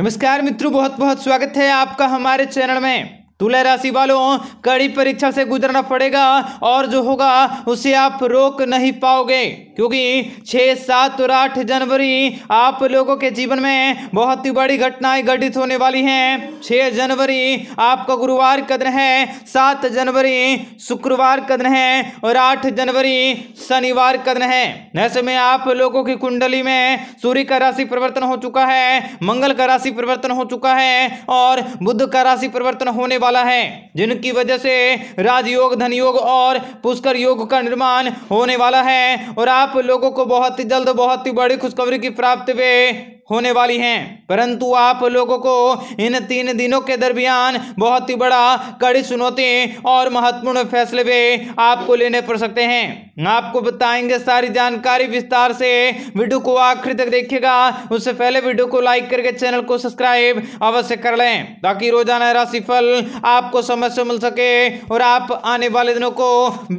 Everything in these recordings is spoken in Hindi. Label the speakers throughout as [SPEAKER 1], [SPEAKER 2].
[SPEAKER 1] नमस्कार मित्रों बहुत बहुत स्वागत है आपका हमारे चैनल में तुला राशि वालों कड़ी परीक्षा से गुजरना पड़ेगा और जो होगा उसे आप रोक नहीं पाओगे क्योंकि छः सात और आठ जनवरी आप लोगों के जीवन में बहुत ही बड़ी घटनाएं घटित होने वाली हैं छः जनवरी आपका गुरुवार का दिन है सात जनवरी शुक्रवार का दिन है और आठ जनवरी शनिवार का दिन है ऐसे में आप लोगों की कुंडली में सूर्य का राशि परिवर्तन हो चुका है मंगल का राशि परिवर्तन हो चुका है और बुद्ध का राशि परिवर्तन होने वाला है जिनकी वजह से राजयोग धन योग और पुष्कर योग का निर्माण होने वाला है और आप आप लोगों को बहुत ही जल्द बहुत ही बड़ी खुशखबरी की प्राप्ति वे होने वाली हैं परंतु आप लोगों को इन तीन दिनों के दरमियान बहुत ही बड़ा कड़ी चुनौती और महत्वपूर्ण फैसले भी आपको लेने पड़ सकते हैं आपको बताएंगे सारी जानकारी विस्तार से वीडियो को आखिर तक देखिएगा उससे पहले वीडियो को लाइक करके चैनल को सब्सक्राइब अवश्य कर लें ताकि रोजाना राशिफल आपको समय से मिल सके और आप आने वाले दिनों को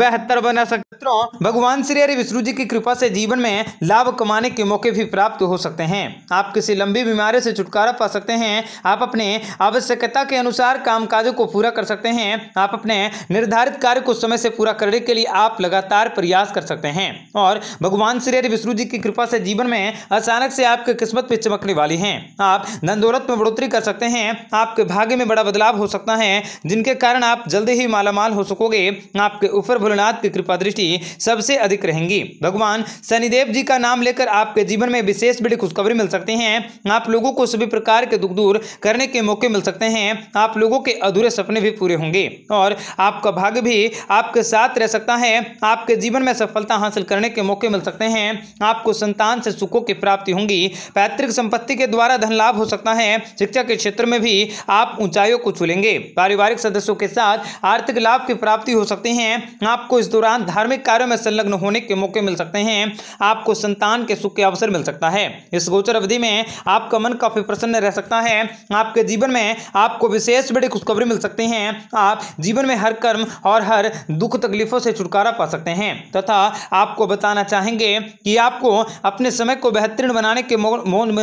[SPEAKER 1] बेहतर बना सके मित्रों भगवान श्री हरि विष्णु जी की कृपा से जीवन में लाभ कमाने के मौके भी प्राप्त हो सकते हैं आप किसी लंबी बीमारी से छुटकारा पा सकते हैं आप अपने आवश्यकता के अनुसार काम काजों को पूरा कर सकते हैं आप अपने निर्धारित कार्य को समय से पूरा करने के लिए आप लगातार प्रयास कर सकते हैं और भगवान श्री हरि विष्णु जी की कृपा से जीवन में अचानक से आपकी किस्मत में चमकने वाली है आप धन में बढ़ोतरी कर सकते हैं आपके भाग्य में बड़ा बदलाव हो सकता है जिनके कारण आप जल्दी ही मालामाल हो सकोगे आपके ऊपर भोलेनाथ की कृपा दृष्टि राशि सबसे अधिक रहेंगी भगवान शनिदेव जी का नाम लेकर आपके जीवन में विशेष बड़ी खुशखबरी मिल सकती है आप लोगों को सभी प्रकार के दुख दूर करने के मौके मिल सकते हैं आप लोगों के अधूरे सपने भी पूरे होंगे और आपका भाग्य भी आपके साथ रह सकता है आपके जीवन में सफलता हासिल करने के मौके मिल सकते हैं आपको संतान से सुखों की प्राप्ति होंगी पैतृक संपत्ति के द्वारा धन लाभ हो सकता है शिक्षा के क्षेत्र में भी आप ऊंचाइयों को छूलेंगे पारिवारिक सदस्यों के साथ आर्थिक लाभ की प्राप्ति हो सकती है आपको इस दौरान धार्मिक धार्मिक कार्यों में संलग्न होने के मौके मिल सकते हैं आपको संतान के सुख के अवसर मिल सकता है इस गोचर अवधि में आपका मन काफी प्रसन्न रह सकता है आपके जीवन में आपको विशेष बड़ी खुशखबरी मिल सकती है आप जीवन में हर कर्म और हर दुख तकलीफों से छुटकारा पा सकते हैं तथा आपको बताना चाहेंगे कि आपको अपने समय को बेहतरीन बनाने के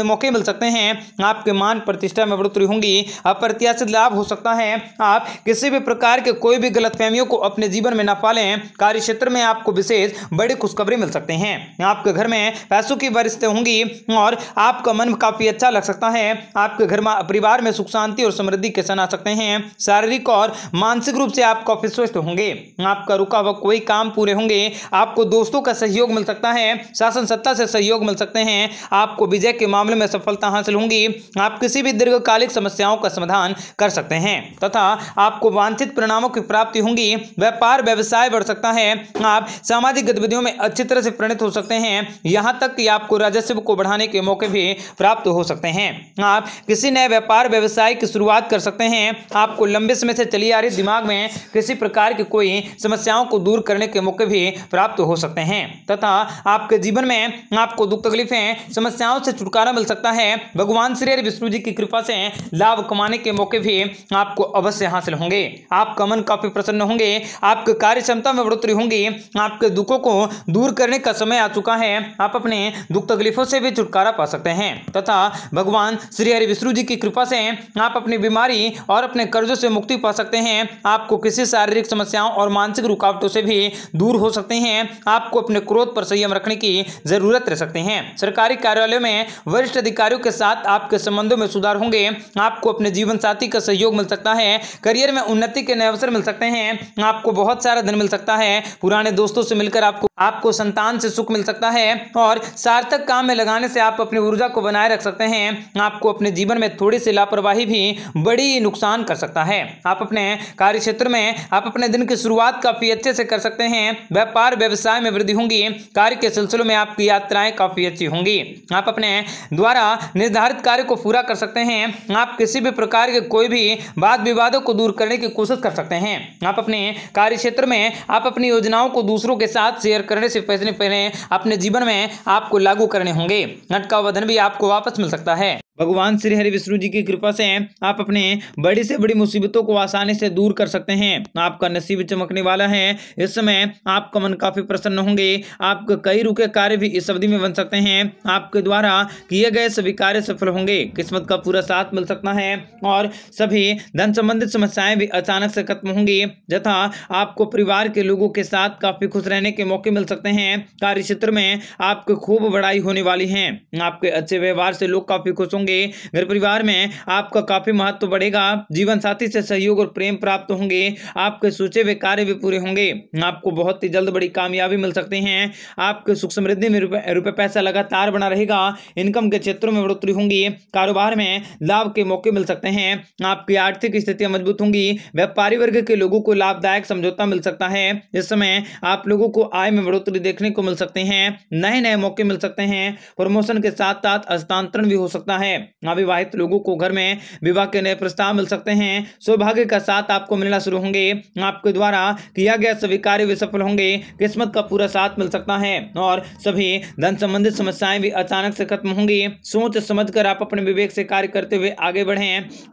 [SPEAKER 1] मौके मिल सकते हैं आपके मान प्रतिष्ठा में बढ़ोतरी होंगी अप्रत्याशित लाभ हो सकता है आप किसी भी प्रकार के कोई भी गलतफहमियों को अपने जीवन में ना पालें कार्य क्षेत्र में में आपको विशेष बड़ी खुशखबरी मिल सकते हैं आपके घर में पैसों की बरिश्ते होंगी और आपका मन काफ़ी अच्छा लग सकता है आपके घर में परिवार में सुख शांति और समृद्धि के सन आ सकते हैं शारीरिक और मानसिक रूप से आप काफ़ी स्वस्थ होंगे आपका रुका हुआ कोई काम पूरे होंगे आपको दोस्तों का सहयोग मिल सकता है शासन सत्ता से सहयोग मिल सकते हैं आपको विजय के मामले में सफलता हासिल होंगी आप किसी भी दीर्घकालिक समस्याओं का समाधान कर सकते हैं तथा आपको वांछित परिणामों की प्राप्ति होंगी व्यापार व्यवसाय बढ़ सकता है आप सामाजिक गतिविधियों में अच्छी तरह से प्रणित हो सकते हैं यहां तक कि आपको राजस्व को बढ़ाने के मौके भी प्राप्त हो सकते हैं आप किसी नए व्यापार व्यवसाय की शुरुआत कर सकते हैं आपको लंबे समय से चली आ रही दिमाग में किसी प्रकार की कोई समस्याओं को दूर करने के मौके भी प्राप्त हो सकते हैं तथा आपके जीवन में आपको दुख तकलीफें समस्याओं से छुटकारा मिल सकता है भगवान श्री हरि विष्णु जी की कृपा से लाभ कमाने के मौके भी आपको अवश्य हासिल होंगे आपका मन काफी प्रसन्न होंगे आपके कार्य क्षमता में बढ़ोतरी होंगी आपके दुखों को दूर करने का समय आ चुका है आप अपने दुख तकलीफों से भी छुटकारा पा सकते हैं तथा भगवान श्री हरि विष्णु जी की कृपा से आप अपनी बीमारी और अपने कर्जों से मुक्ति पा सकते हैं आपको किसी शारीरिक समस्याओं और मानसिक रुकावटों से भी दूर हो सकते हैं आपको अपने क्रोध पर संयम रखने की जरूरत रह सकते हैं सरकारी कार्यालयों में वरिष्ठ अधिकारियों के साथ आपके संबंधों में सुधार होंगे आपको अपने जीवन साथी का सहयोग मिल सकता है करियर में उन्नति के नए अवसर मिल सकते हैं आपको बहुत सारा धन मिल सकता है पुराने पुराने दोस्तों से मिलकर आपको आपको संतान से सुख मिल सकता है और सार्थक काम में लगाने से आप अपनी ऊर्जा को बनाए रख सकते हैं आपको अपने जीवन में थोड़ी सी लापरवाही भी बड़ी नुकसान कर सकता है आप अपने कार्य क्षेत्र में आप अपने दिन की शुरुआत काफ़ी अच्छे से कर सकते हैं व्यापार व्यवसाय में वृद्धि होंगी कार्य के सिलसिलों में आपकी यात्राएं काफ़ी अच्छी होंगी आप अपने द्वारा निर्धारित कार्य को पूरा कर सकते हैं आप किसी भी प्रकार के कोई भी वाद विवादों को दूर करने की कोशिश कर सकते हैं आप अपने कार्य क्षेत्र में आप अपनी योजनाओं को दूसरों के साथ शेयर करने से पहले पहले अपने जीवन में आपको लागू करने होंगे नट का वधन भी आपको वापस मिल सकता है भगवान श्री हरि विष्णु जी की कृपा से आप अपने बड़ी से बड़ी मुसीबतों को आसानी से दूर कर सकते हैं आपका नसीब चमकने वाला है इस समय आपका मन काफ़ी प्रसन्न होंगे आपके कई रुके कार्य भी इस अवधि में बन सकते हैं आपके द्वारा किए गए सभी कार्य सफल होंगे किस्मत का पूरा साथ मिल सकता है और सभी धन संबंधित समस्याएं भी अचानक से खत्म होंगी तथा आपको परिवार के लोगों के साथ काफ़ी खुश रहने के मौके मिल सकते हैं कार्य क्षेत्र में आपकी खूब बढ़ाई होने वाली है आपके अच्छे व्यवहार से लोग काफ़ी खुश होंगे होंगे घर परिवार में आपका काफ़ी महत्व बढ़ेगा जीवन साथी से सहयोग और प्रेम प्राप्त होंगे आपके सोचे हुए कार्य भी पूरे होंगे आपको बहुत ही जल्द बड़ी कामयाबी मिल सकते हैं आपके सुख समृद्धि में रुपये पैसा लगातार बना रहेगा इनकम के क्षेत्रों में बढ़ोतरी होंगी कारोबार में लाभ के मौके मिल सकते हैं आपकी आर्थिक स्थितियां मजबूत होंगी व्यापारी वर्ग के लोगों को लाभदायक समझौता मिल सकता है इस समय आप लोगों को आय में बढ़ोतरी देखने को मिल सकते हैं नए नए मौके मिल सकते हैं प्रमोशन के साथ साथ हस्तांतरण भी हो सकता है हैं अविवाहित लोगों को घर में विवाह के नए प्रस्ताव मिल सकते हैं सौभाग्य का साथ आपको मिलना शुरू होंगे आपके द्वारा किया गया सभी कार्य भी सफल होंगे किस्मत का पूरा साथ मिल सकता है और सभी धन संबंधित समस्याएं भी अचानक से खत्म होंगी सोच समझ कर आप अपने विवेक से कार्य करते हुए आगे बढ़े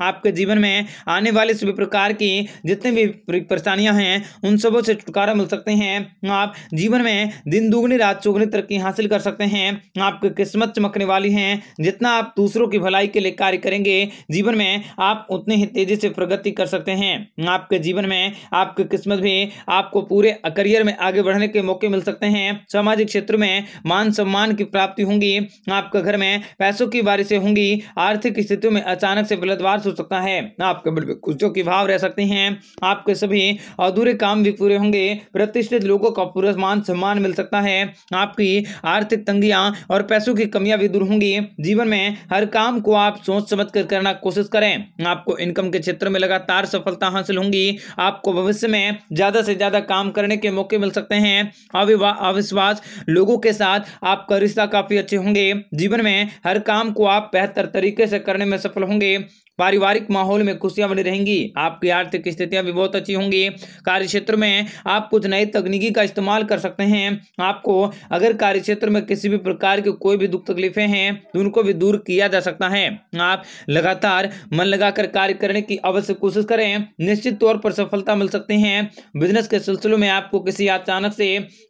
[SPEAKER 1] आपके जीवन में आने वाले सभी प्रकार की जितने भी परेशानियां हैं उन सबों से छुटकारा मिल सकते हैं आप जीवन में दिन दुगनी रात चौगनी तरक्की हासिल कर सकते हैं आपकी किस्मत चमकने वाली है जितना आप दूसरों की भलाई के लिए कार्य करेंगे जीवन में आप उतने ही तेजी से प्रगति कर सकते हैं आपके जीवन में आपकी किस्मत भी आपको पूरे करियर में आगे बढ़ने के मौके मिल सकते हैं सामाजिक क्षेत्र में मान सम्मान की प्राप्ति होंगी आपके घर में पैसों की बारिशें होंगी आर्थिक स्थितियों में अचानक से बलदवार हो सकता है आपके मन में खुशियों की भाव रह सकते हैं आपके सभी अधूरे काम भी पूरे होंगे प्रतिष्ठित लोगों का पूरा मान सम्मान मिल सकता है आपकी आर्थिक तंगियां और पैसों की कमियां भी दूर होंगी जीवन में हर काम काम को आप सोच समझ कर करना कोशिश करें आपको इनकम के क्षेत्र में लगातार सफलता हासिल होंगी आपको भविष्य में ज़्यादा से ज़्यादा काम करने के मौके मिल सकते हैं अविश्वास लोगों के साथ आपका रिश्ता काफ़ी अच्छे होंगे जीवन में हर काम को आप बेहतर तरीके से करने में सफल होंगे पारिवारिक माहौल में खुशियां बनी रहेंगी आपकी आर्थिक स्थितियां भी बहुत अच्छी होंगी कार्य क्षेत्र में आप कुछ नई तकनीकी का इस्तेमाल कर सकते हैं आपको अगर कार्य क्षेत्र में किसी भी प्रकार की कोई भी दुख तकलीफें हैं तो उनको भी दूर किया जा सकता है आप लगातार मन लगाकर कार्य करने की अवश्य कोशिश करें निश्चित तौर पर सफलता मिल सकती है बिजनेस के सिलसिले में आपको किसी अचानक से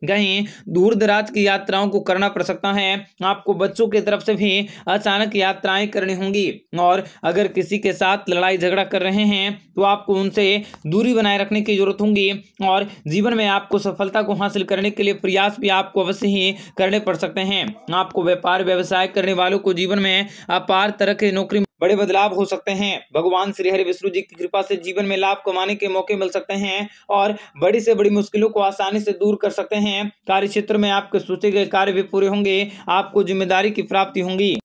[SPEAKER 1] कहीं दूर दराज की यात्राओं को करना पड़ सकता है आपको बच्चों की तरफ से भी अचानक यात्राएं करनी होंगी और अगर किसी किसी के साथ लड़ाई झगड़ा कर रहे हैं तो आपको उनसे दूरी बनाए रखने की जरूरत होगी और जीवन में आपको सफलता को हासिल करने के लिए प्रयास भी आपको अवश्य ही करने पड़ सकते हैं आपको व्यापार व्यवसाय करने वालों को जीवन में अपार तरह की नौकरी बड़े बदलाव हो सकते हैं भगवान श्री हरि विष्णु जी की कृपा से जीवन में लाभ कमाने के मौके मिल सकते हैं और बड़ी से बड़ी मुश्किलों को आसानी से दूर कर सकते हैं कार्य क्षेत्र में आपके सोचे गए कार्य भी पूरे होंगे आपको जिम्मेदारी की प्राप्ति होंगी